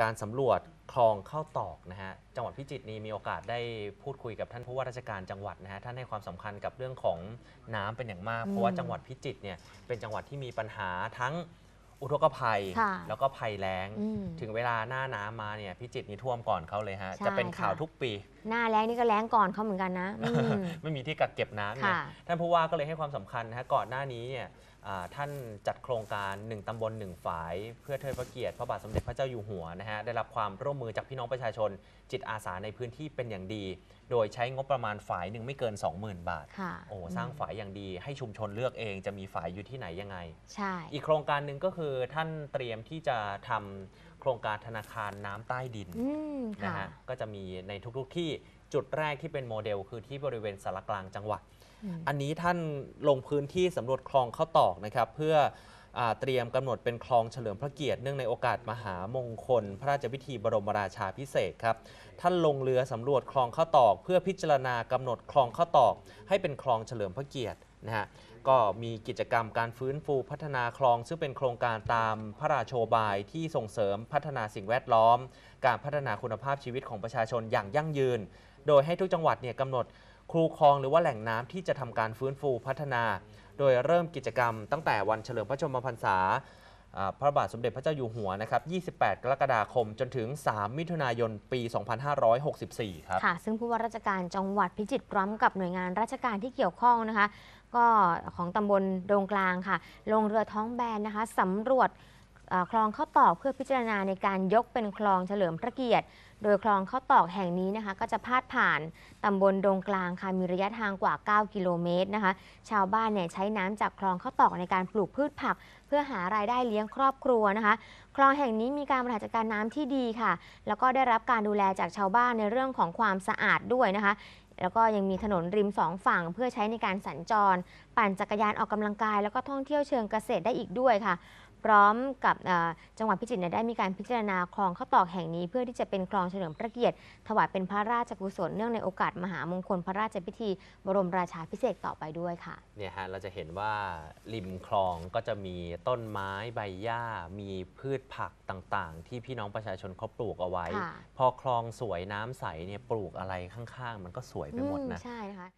การสำรวจคลองเข้าตอกนะฮะจังหวัดพิจิตรนี้มีโอกาสได้พูดคุยกับท่านผู้ว่าราชการจังหวัดนะฮะท่านให้ความสำคัญกับเรื่องของน้ำเป็นอย่างมาก เพราะว่าจังหวัดพิจิตรเนี่ยเป็นจังหวัดที่มีปัญหาทั้งอุทกภัยแล้วก็ภัยแล้งถึงเวลาหน้าน้ำมาเนี่ยพิจิตรนี่ท่วมก่อนเขาเลยฮะจะเป็นข่าวทุกปี หน้าแล้งนี่ก็แล้งก่อนเขาเหมือนกันนะมไม่มีที่กักเก็บน้ำเนี่ยท่านผู้ว่าก็เลยให้ความสำคัญนะฮะก่อนหน้านี้เนี่ยท่านจัดโครงการ1ตำบล1ฝาย เพื่อเทิดพระเกียรติพระบาทสมเด็จพระเจ้าอยู่หัวนะฮะได้รับความร่วมมือจากพี่น้องประชาชน จิตอาสาในพื้นที่เป็นอย่างดี โดยใช้งบประมาณฝายหนึ่งไม่เกิน 20,000บาทโอ้สร้างฝายอย่างดี ให้ชุมชนเลือกเองจะมีฝายอยู่ที่ไหนยังไงใช่อีกโครงการหนึ่งก็คือคือท่านเตรียมที่จะทำโครงการธนาคารน้ำใต้ดินนะฮะก็จะมีในทุกๆที่จุดแรกที่เป็นโมเดลคือที่บริเวณสารกลางจังหวัดออันนี้ท่านลงพื้นที่สำรวจคลองข้าวตอกนะครับเพื่ออเตรียมกำหนดเป็นคลองเฉลิมพระเกียรติ เนื่องในโอกาสมหามงคล พระราชพิธีบรมราชาพิเศษครับท่านลงเรือสำรวจคลองข้าวตอก เพื่อพิจารณากำหนดคลองข้าวตอก ให้เป็นคลองเฉลิมพระเกียรตินะฮะก็มีกิจกรรมการฟื้นฟูพัฒนา คลอง ซึ่งเป็นโครงการตามพระราชโอบายที่ส่งเสริมพัฒนาสิ่งแวดล้อม การพัฒนาคุณภาพชีวิตของประชาชนอย่างยั่งยืน โดยให้ทุกจังหวัดเนี่ยกำหนดครูคลองหรือว่าแหล่งน้ำที่จะทำการฟื้นฟูพัฒนา โดยเริ่มกิจกรรมตั้งแต่วันเฉลิมพระชนมพรรษาพระบาทสมเด็จพระเจ้าอยู่หัวนะครับ 28 กรกฎาคมจนถึง 3 มิถุนายน ปี 2564 ครับ ค่ะ ซึ่งผู้ว่าราชการจังหวัดพิจิตรพร้อมกับหน่วยงานราชการที่เกี่ยวข้องนะคะ ก็ของตำบลโดงกลางค่ะ ลงเรือท้องแบนนะคะสำรวจคลองข้าวตอกเพื่อพิจารณาในการยกเป็นคลองเฉลิมพระเกียรติ โดยคลองข้าวตอกแห่งนี้นะคะ ก็จะพาดผ่านตำบลดงกลางค่ะมีระยะทางกว่า 9 กิโลเมตรนะคะ ชาวบ้านเนี่ยใช้น้ำจากคลองข้าวตอกในการปลูกพืชผัก เพื่อหารายได้เลี้ยงครอบครัวนะคะคลองแห่งนี้มีการบริหารจัดการน้ำที่ดีค่ะแล้วก็ได้รับการดูแลจากชาวบ้านในเรื่องของความสะอาดด้วยนะคะ แล้วก็ยังมีถนนริมสองฝั่งเพื่อใช้ในการสัญจรปั่นจักรยานออกกำลังกายแล้วก็ท่องเที่ยวเชิงเกษตรได้อีกด้วยค่ะพร้อมกับจังหวัดพิจิตรได้มีการพิจารณาคลองข้าวตอกแห่งนี้ เพื่อที่จะเป็นคลองเฉลิมพระเกียรติ ถวายเป็นพระราชกุศลเนื่องในโอกาสมหามงคลพระราชพิธี บรมราชาพิเศษต่อไปด้วยค่ะ เนี่ยฮะ เราจะเห็นว่าริมคลองก็จะมีต้นไม้ใบหญ้า มีพืชผักต่างๆ ที่พี่น้องประชาชนเขาปลูกเอาไว้ พอคลองสวยน้ำใสเนี่ยปลูกอะไรข้างๆมันก็สวยไปหมดนะใช่ค่ะ